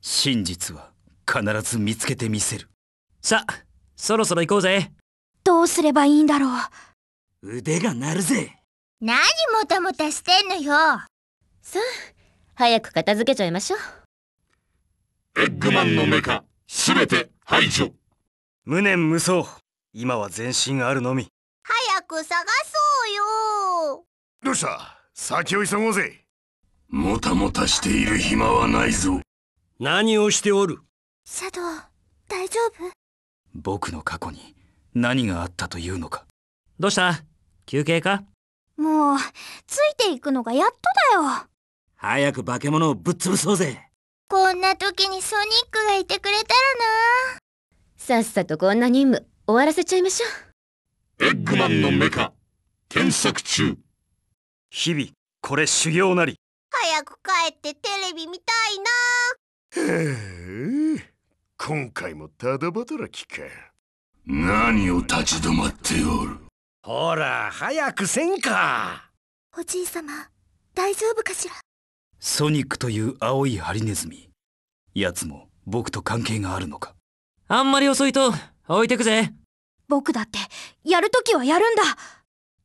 真実は必ず見つけてみせるさあそろそろ行こうぜどうすればいいんだろう腕が鳴るぜ何もたもたしてんのよさあ早く片付けちゃいましょうエッグマンのメカすべて排除無念無双今は全身あるのみ早く探そうよどうした先を急ごうぜもたもたしている暇はないぞ何をしておるシャドウ大丈夫僕の過去に何があったというのかどうした休憩かもうついていくのがやっとだよ早く化け物をぶっ潰そうぜこんな時にソニックがいてくれたらなさっさとこんな任務終わらせちゃいましょうエッグマンのメカ検索中日々これ修行なり早く帰ってテレビ見たいなへえ今回もただ働きか何を立ち止まっておるほら早くせんかおじい様大丈夫かしらソニックという青いハリネズミ奴も僕と関係があるのかあんまり遅いと置いてくぜ僕だってやるときはやるんだ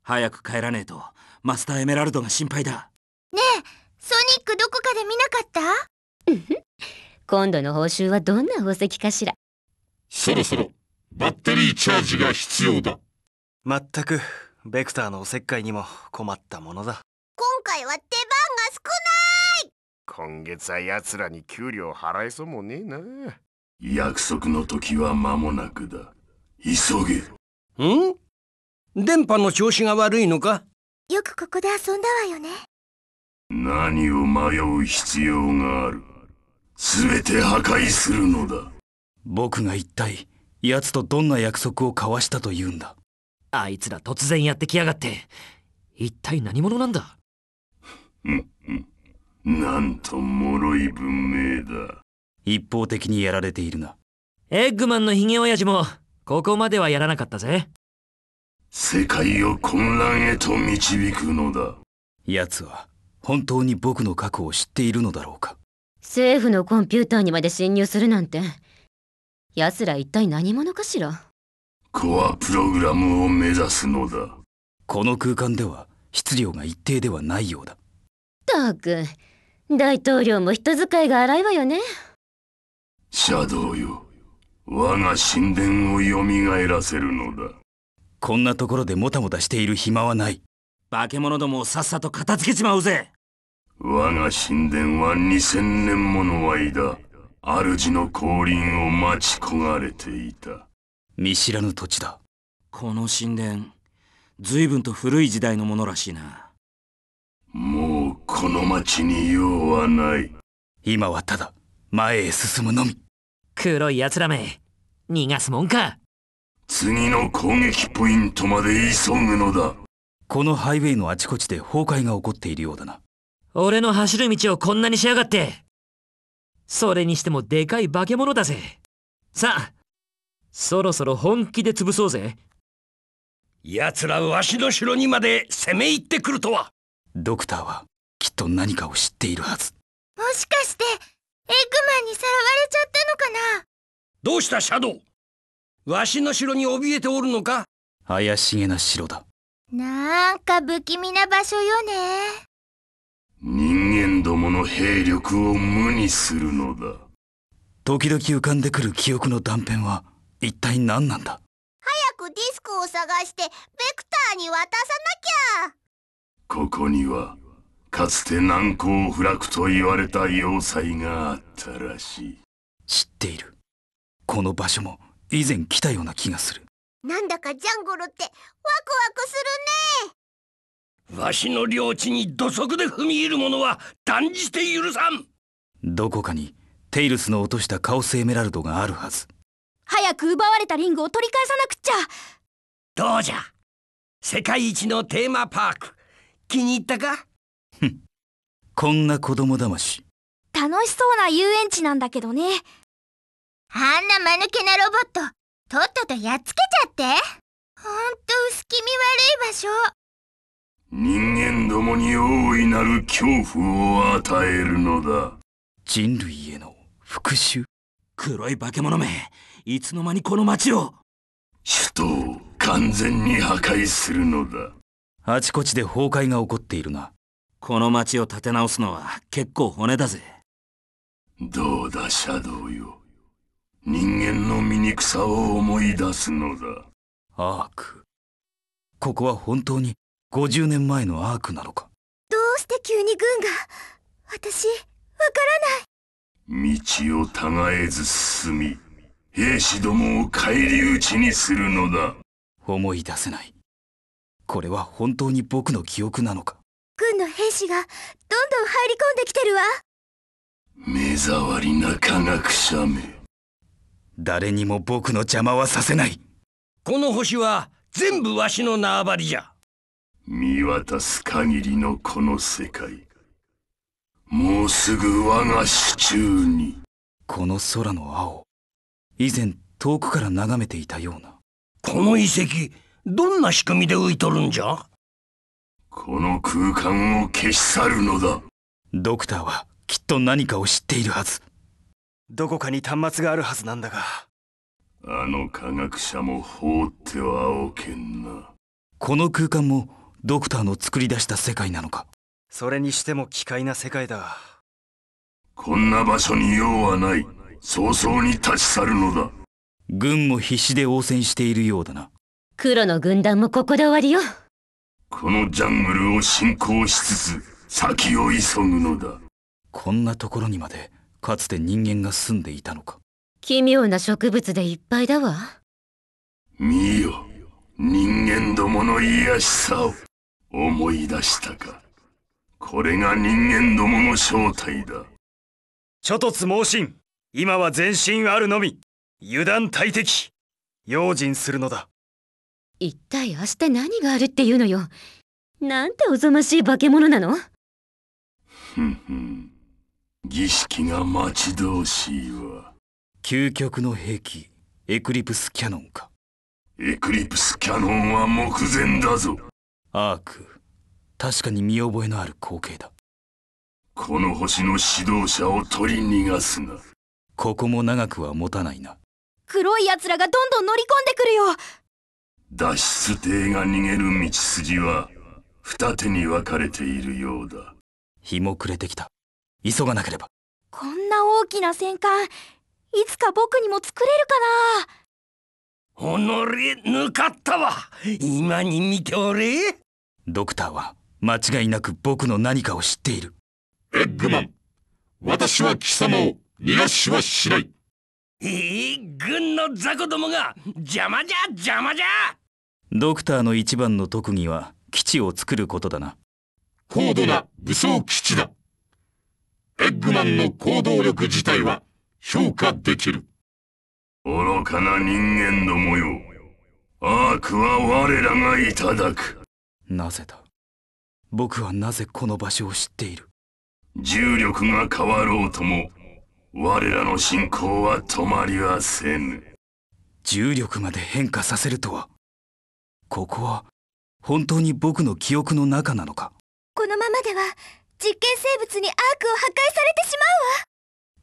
早く帰らねえとマスターエメラルドが心配だねえソニックどこかで見なかった今度の報酬はどんな宝石かしらそろそろバッテリーチャージが必要だまったくベクターのおせっかいにも困ったものだ今回は出番が少ない今月は奴らに給料払えそうもねえな約束の時は間もなくだ急げん電波の調子が悪いのかよくここで遊んだわよね何を迷う必要がある全て破壊するのだ僕が一体奴とどんな約束を交わしたというんだあいつら突然やってきやがって一体何者なんだなんと脆い文明だ一方的にやられているなエッグマンのヒゲ親父もここまではやらなかったぜ世界を混乱へと導くのだ奴は本当に僕の過去を知っているのだろうか政府のコンピューターにまで侵入するなんて奴ら一体何者かしらコアプログラムを目指すのだこの空間では質量が一定ではないようだたく大統領も人使いが荒いわよねシャドウよ我が神殿をよみがえらせるのだこんなところでもたもたしている暇はない化け物どもをさっさと片付けちまうぜ我が神殿は2000年もの間、主の降臨を待ち焦がれていた。見知らぬ土地だ。この神殿、随分と古い時代のものらしいな。もうこの町に用はない。今はただ、前へ進むのみ。黒い奴らめ、逃がすもんか。次の攻撃ポイントまで急ぐのだ。このハイウェイのあちこちで崩壊が起こっているようだな。俺の走る道をこんなにしやがって。それにしてもでかい化け物だぜ。さあ、そろそろ本気で潰そうぜ。奴らわしの城にまで攻め入ってくるとは。ドクターはきっと何かを知っているはず。もしかして、エッグマンにさらわれちゃったのかなどうしたシャドウわしの城に怯えておるのか怪しげな城だ。なんか不気味な場所よね。人間どもの兵力を無にするのだ時々浮かんでくる記憶の断片は一体何なんだ早くディスクを探してベクターに渡さなきゃここにはかつて難攻不落と言われた要塞があったらしい知っているこの場所も以前来たような気がするなんだかジャンゴロってワクワクするねわしの領地に土足で踏み入る者は断じて許さんどこかにテイルスの落としたカオスエメラルドがあるはず早く奪われたリングを取り返さなくっちゃどうじゃ世界一のテーマパーク気に入ったかふんこんな子供だまし楽しそうな遊園地なんだけどねあんな間抜けなロボットとっととやっつけちゃってほんと薄気味悪い場所人間どもに大いなる恐怖を与えるのだ人類への復讐黒い化け物めいつの間にこの町を首都を完全に破壊するのだあちこちで崩壊が起こっているなこの町を立て直すのは結構骨だぜどうだシャドウよ人間の醜さを思い出すのだアークここは本当に50年前のアークなのかどうして急に軍が私わからない道を耕えず進み兵士どもを返り討ちにするのだ思い出せないこれは本当に僕の記憶なのか軍の兵士がどんどん入り込んできてるわ目障りな科学者め誰にも僕の邪魔はさせないこの星は全部わしの縄張りじゃ見渡す限りのこの世界。もうすぐ我が手中に。この空の青、以前遠くから眺めていたような。この遺跡、どんな仕組みで浮いとるんじゃこの空間を消し去るのだ。ドクターはきっと何かを知っているはず。どこかに端末があるはずなんだが。あの科学者も放ってはおけんな。この空間もドクターの作り出した世界なのかそれにしても奇怪な世界だこんな場所に用はない早々に立ち去るのだ軍も必死で応戦しているようだな黒の軍団もここで終わりよこのジャングルを侵攻しつつ先を急ぐのだこんなところにまでかつて人間が住んでいたのか奇妙な植物でいっぱいだわ見よ人間どもの癒しさを思い出したかこれが人間どもの正体だ諸突猛進今は全身あるのみ油断大敵用心するのだ一体明日何があるっていうのよなんておぞましい化け物なのふんふん儀式が待ち遠しいわ究極の兵器エクリプスキャノンかエクリプスキャノンは目前だぞアーク確かに見覚えのある光景だこの星の指導者を取り逃がすなここも長くは持たないな黒い奴らがどんどん乗り込んでくるよ脱出艇が逃げる道筋は二手に分かれているようだ日も暮れてきた急がなければこんな大きな戦艦いつか僕にも作れるかなおのれ、かったわ今に見ておれドクターは間違いなく僕の何かを知っているエッグマン私は貴様を逃がしはしないえー、軍の雑魚どもが邪魔じゃ邪魔じゃドクターの一番の特技は基地を作ることだな高度な武装基地だエッグマンの行動力自体は評価できる愚かな人間どもよ悪は我らがいただくなぜだ僕はなぜこの場所を知っている重力が変わろうとも我らの信仰は止まりはせぬ重力まで変化させるとはここは本当に僕の記憶の中なのかこのままでは実験生物にアークを破壊されてしまうわ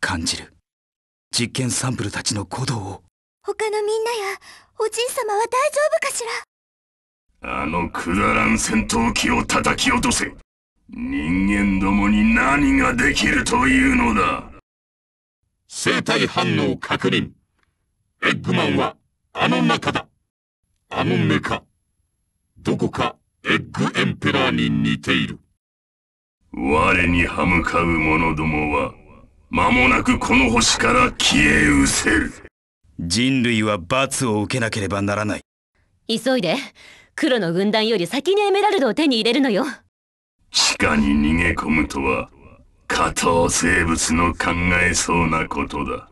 感じる実験サンプルたちの鼓動を他のみんなやおじい様は大丈夫かしらあのくだらん戦闘機を叩き落とせ人間どもに何ができるというのだ生体反応確認エッグマンはあの中だあのメカどこかエッグエンペラーに似ている我に歯向かう者どもは間もなくこの星から消え失せる人類は罰を受けなければならない急いで黒の軍団より先にエメラルドを手に入れるのよ地下に逃げ込むとは下等生物の考えそうなことだ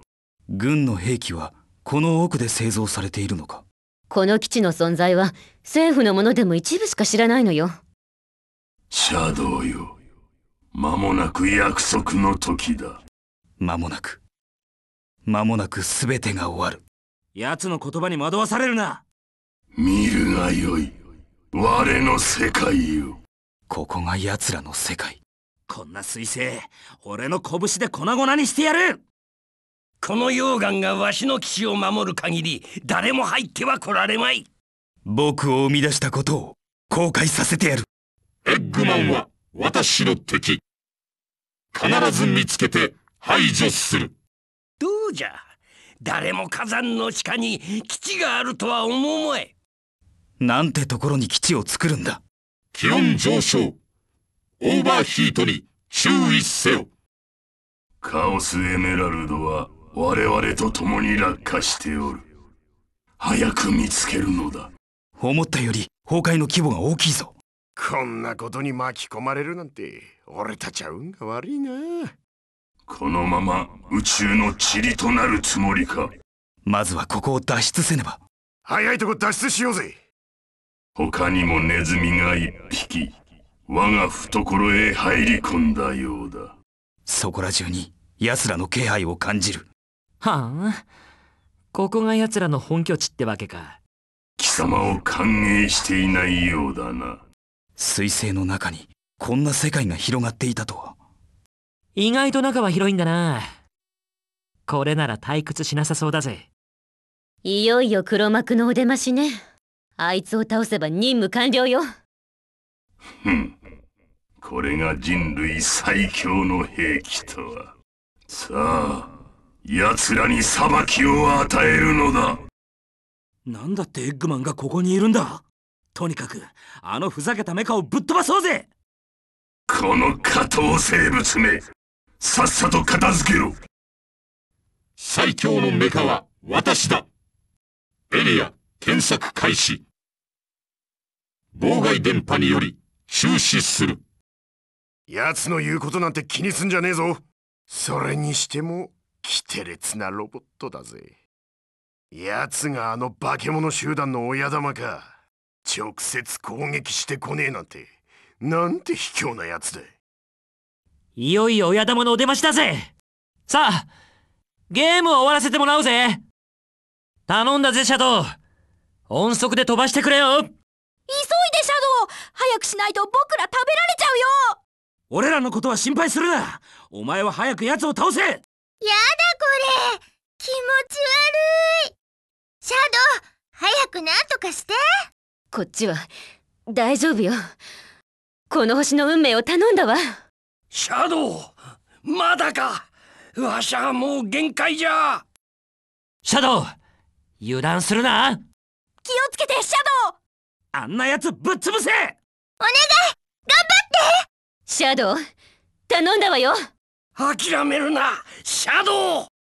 軍の兵器はこの奥で製造されているのかこの基地の存在は政府のものでも一部しか知らないのよシャドウよ間もなく約束の時だ間もなく間もなく全てが終わる奴の言葉に惑わされるな見るがよい我の世界よここが奴らの世界こんな彗星俺の拳で粉々にしてやるこの溶岩がわしの騎士を守る限り誰も入っては来られまい僕を生み出したことを後悔させてやるエッグマンは私の敵必ず見つけて排除するどうじゃ誰も火山の地下に基地があるとは思うまいなんてところに基地を作るんだ気温上昇オーバーヒートに注意せよカオスエメラルドは我々と共に落下しておる早く見つけるのだ思ったより崩壊の規模が大きいぞこんなことに巻き込まれるなんて俺たちは運が悪いなこのまま宇宙の塵となるつもりかまずはここを脱出せねば早いとこ脱出しようぜ他にもネズミが一匹、我が懐へ入り込んだようだ。そこら中に奴らの気配を感じる。はあ、ここが奴らの本拠地ってわけか。貴様を歓迎していないようだな。彗星の中にこんな世界が広がっていたとは。意外と中は広いんだな。これなら退屈しなさそうだぜ。いよいよ黒幕のお出ましね。あいつを倒せば任務完了よふんこれが人類最強の兵器とはさあ奴らに裁きを与えるのだなんだってエッグマンがここにいるんだとにかくあのふざけたメカをぶっ飛ばそうぜこの下等生物めさっさと片付けろ最強のメカは私だエリア検索開始妨害電波により中止する奴の言うことなんて気にすんじゃねえぞそれにしてもキテレツなロボットだぜ奴があの化け物集団の親玉か直接攻撃してこねえなんてなんて卑怯な奴だいよいよ親玉のお出ましだぜさあゲームを終わらせてもらうぜ頼んだぜシャドウ音速で飛ばしてくれよ急いでシャドウ早くしないと僕ら食べられちゃうよ俺らのことは心配するなお前は早く奴を倒せやだこれ気持ち悪いシャドウ早く何とかしてこっちは大丈夫よこの星の運命を頼んだわシャドウまだかわしゃもう限界じゃシャドウ油断するな気をつけてシャドウあんなやつぶっ潰せお願い頑張ってシャドウ頼んだわよ諦めるなシャドウ